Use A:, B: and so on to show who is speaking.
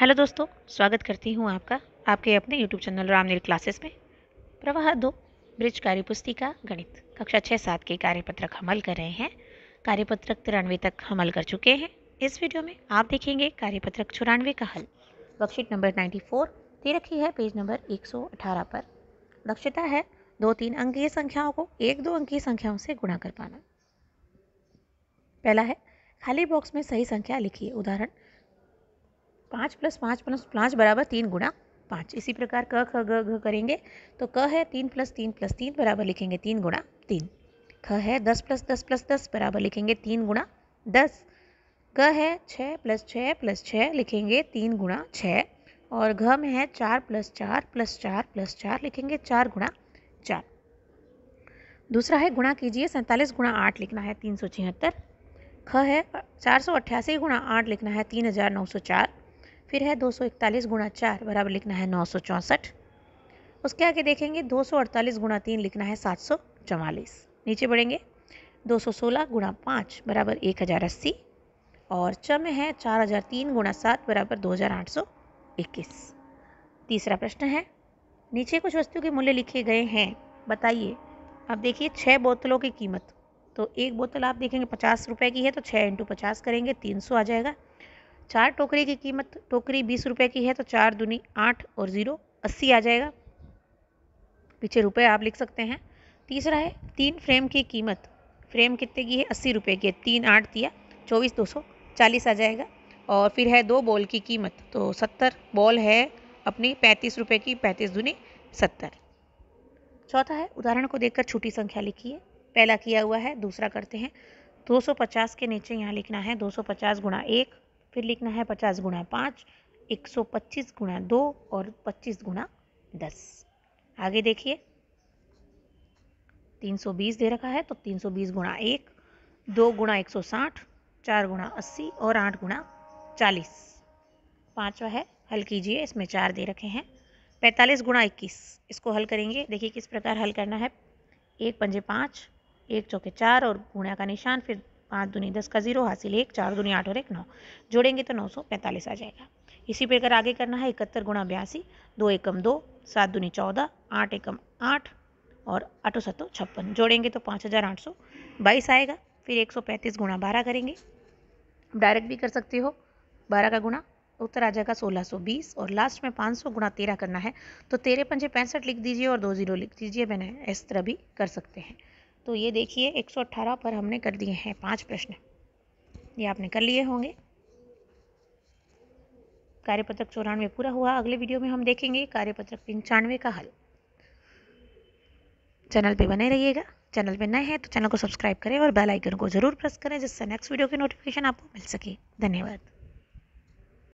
A: hello दोस्तों स्वागत करती हूँ आपका आपके अपने यूट्यूब चैनल रामनील क्लासेस में प्रवाह दो ब्रिज कार्यपुस्तिका गणित कक्षा छः सात के कार्यपत्रक हमल कर रहे हैं कार्यपत्रक तिरानवे तक हमल कर चुके हैं इस वीडियो में आप देखेंगे कार्यपत्रक चौरानवे का हल वर्कशीट नंबर नाइन्टी फोर दे रखी है पेज नंबर एक सौ अठारह पर दक्षता है दो तीन अंकीय संख्याओं को एक दो अंकीय संख्याओं से गुणा कर पाना पहला है खाली बॉक्स में सही संख्या लिखिए उदाहरण पाँच प्लस पाँच प्लस पाँच बराबर तीन गुणा पाँच इसी प्रकार क ख ग घ करेंगे तो क है तीन प्लस तीन प्लस तीन बराबर लिखेंगे तीन गुणा तीन ख है दस प्लस दस प्लस दस बराबर लिखेंगे तीन गुणा दस ग है छः प्लस छः प्लस छः लिखेंगे तीन गुणा छः और घ में है चार प्लस चार प्लस चार प्लस चार लिखेंगे चार गुणा चार दूसरा है गुणा कीजिए सैंतालीस गुणा आठ लिखना है तीन सौ छिहत्तर ख है चार सौ अट्ठासी गुणा आठ लिखना है तीन हज़ार नौ सौ चार फिर है दो सौ इकतालीस गुणा चार बराबर लिखना है नौ सौ चौंसठ उसके आगे देखेंगे दो सौ अड़तालीस गुणा तीन लिखना है सात सौ चवालीस नीचे बढ़ेंगे दो सौ सोलह गुणा पाँच बराबर एक हज़ार अस्सी और चम में है चार हज़ार तीन गुणा सात बराबर दो हज़ार आठ सौ इक्कीस तीसरा प्रश्न है नीचे कुछ वस्तु के मूल्य लिखे गए हैं बताइए अब देखिए छः बोतलों की कीमत तो एक बोतल आप देखेंगे पचास रुपये की है तो छः इंटू पचास करेंगे तीन सौ आ जाएगा चार टोकरी की कीमत टोकरी बीस रुपए की है तो चार दुनी आठ और ज़ीरो अस्सी आ जाएगा पीछे रुपए आप लिख सकते हैं तीसरा है तीन फ्रेम की कीमत फ्रेम कितने की है अस्सी रुपये की है तीन आठ दिया चौबीस दो सौ चालीस आ जाएगा और फिर है दो बॉल की कीमत तो सत्तर बॉल है अपनी पैंतीस रुपये की पैंतीस दुनी सत्तर चौथा है उदाहरण को देखकर छोटी संख्या लिखिए पहला किया हुआ है दूसरा करते हैं 250 के नीचे यहाँ लिखना है 250 सौ पचास गुणा एक फिर लिखना है पचास गुणा पाँच एक सौ पच्चीस गुणा दो और पच्चीस गुणा दस आगे देखिए तीन सौ बीस दे रखा है तो तीन सौ बीस गुणा एक दो गुणा एक सौ साठ चार गुणा अस्सी और आठ गुणा चालीस पाँचवा है हल कीजिए इसमें चार दे रखे हैं पैंतालीस गुणा इक्कीस इसको हल करेंगे देखिए किस प्रकार हल करना है एक पंजे पाँच एक चौके चार और गुणा का निशान फिर पाँच दूनी दस का जीरो हासिल एक चार दूनी आठ और एक नौ जोड़ेंगे तो नौ सौ पैंतालीस आ जाएगा इसी अगर आगे करना है इकहत्तर गुणा बयासी दो एकम दो सात दूनी चौदह आठ एकम आठ और आठो सत्तो छप्पन जोड़ेंगे तो पाँच हज़ार आठ सौ बाईस आएगा फिर एक सौ पैंतीस गुणा बारह करेंगे डायरेक्ट भी कर सकते हो बारह का गुणा उत्तर आ जाएगा सोलह सौ बीस और लास्ट में पाँच सौ गुणा तेरह करना है तो तेरह पंजे पैंसठ लिख दीजिए और दो जीरो लिख दीजिए मैंने इस तरह भी कर सकते हैं तो ये देखिए 118 पर हमने कर दिए हैं पांच प्रश्न ये आपने कर लिए होंगे कार्यपत्रक चौरानवे पूरा हुआ अगले वीडियो में हम देखेंगे कार्यपत्रक पंचानवे का हल चैनल पे बने रहिएगा चैनल पे नए हैं तो चैनल को सब्सक्राइब करें और बेल आइकन को ज़रूर प्रेस करें जिससे नेक्स्ट वीडियो की नोटिफिकेशन आपको मिल सके धन्यवाद